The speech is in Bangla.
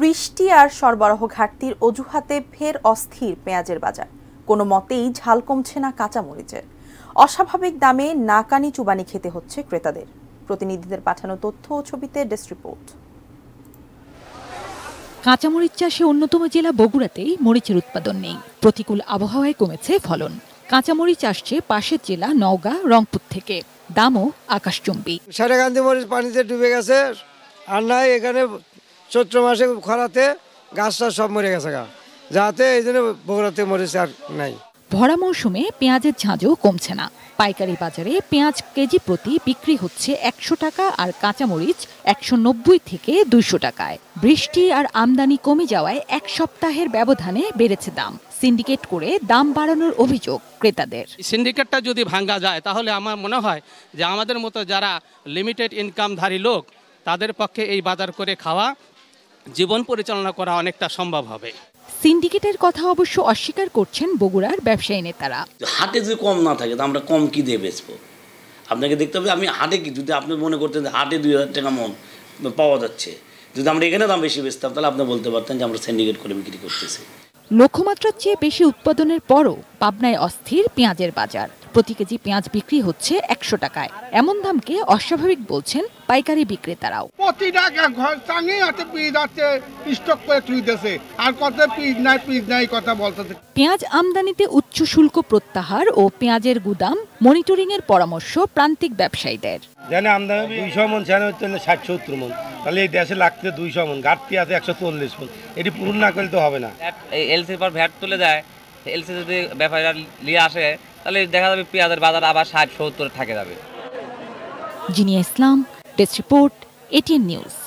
বৃষ্টি আর সরবরাহ ঘাটতির অজুহাতে ফের অস্থির পেঁয়াজের বাজার কোনো মতেই ঝাল কমছে না কাঁচামরিচের অস্বাভাবিক দামে নাকানি চুবানি খেতে হচ্ছে ক্রেতাদের প্রতিনিধিদের পাঠানো তথ্য ও ছবিতে ডেস্ক রিপোর্ট কাঁচামরিচ চাষে অন্যতম জেলা বগুড়াতেই মরিচের উৎপাদন নেই প্রতিকূল আবহাওয়ায় কমেছে ফলন কাঁচামরিচ আসছে পাশের জেলা নওগাঁ রংপুর থেকে দামও আকাশচুম্বী সারাকান্দি মরিচ পানিতে ডুবে গেছে আর নাই এখানে চৈত্র মাসে খরাতে গাছটা সব মরে গেছে গা যাতে এই জন্য বগুড়াতে মরেছে আর নাই ভরা মৌসুমে পেঁয়াজের ঝাঁঝও কমছে না পাইকারি বাজারে পেঁয়াজ কেজি প্রতি বিক্রি হচ্ছে একশো টাকা আর কাঁচামরিচ একশো নব্বই থেকে দুইশো টাকায় বৃষ্টি আর আমদানি কমে যাওয়ায় এক সপ্তাহের ব্যবধানে বেড়েছে দাম সিন্ডিকেট করে দাম বাড়ানোর অভিযোগ ক্রেতাদের সিন্ডিকেটটা যদি ভাঙ্গা যায় তাহলে আমার মনে হয় যে আমাদের মতো যারা লিমিটেড ইনকামধারী লোক তাদের পক্ষে এই বাজার করে খাওয়া জীবন পরিচালনা করা অনেকটা সম্ভব হবে সিন্ডিকেটের কথা অবশ্য অস্বীকার করছেন বগুড়ার ব্যবসায়ী নেতারা হাতে যদি কম না থাকে তো আমরা কম কি দিয়ে বেচবো আপনাকে দেখতে হবে আমি হাটে কি যদি আপনি মনে করতেন হাটে দুই হাজার টাকা মন পাওয়া যাচ্ছে যদি আমরা এখানে দাম বেশি বেচতাম তাহলে আপনি বলতে পারতেন যে আমরা সিন্ডিকেট করে বিক্রি করতেছি লক্ষ্যমাত্রার চেয়ে বেশি উৎপাদনের পরও পাবনায় অস্থির পেঁয়াজের বাজার প্রতি কেজি পেঁয়াজ বিক্রি হচ্ছে একশো টাকায় এমন দামকে অস্বাভাবিক বলছেন পাইকারি বিক্রেতারাও প্রতিটা স্টক করে তুই তুলতেছে আর কত পিস নাই পিস নাই কথা বলতেছে পেঁয়াজ আমদানিতে উচ্চ শুল্ক প্রত্যাহার ও পেঁয়াজের গুদাম মনিটরিং এর পরামর্শ প্রান্তিক ব্যবসায়ীদের জানে আমদানি দুইশো মন জানে ষাট সত্তর মন তাহলে এই দেশে লাগতে দুইশো মন ঘাটতি আছে একশো চল্লিশ মন এটি পূরণ না করলে তো হবে না এলসির পর ভ্যাট তুলে দেয় এলসি যদি ব্যাপারীরা নিয়ে আসে তাহলে দেখা যাবে পেঁয়াজের বাজার আবার ষাট সত্তর থাকে যাবে Jinia Islam desk report ATN news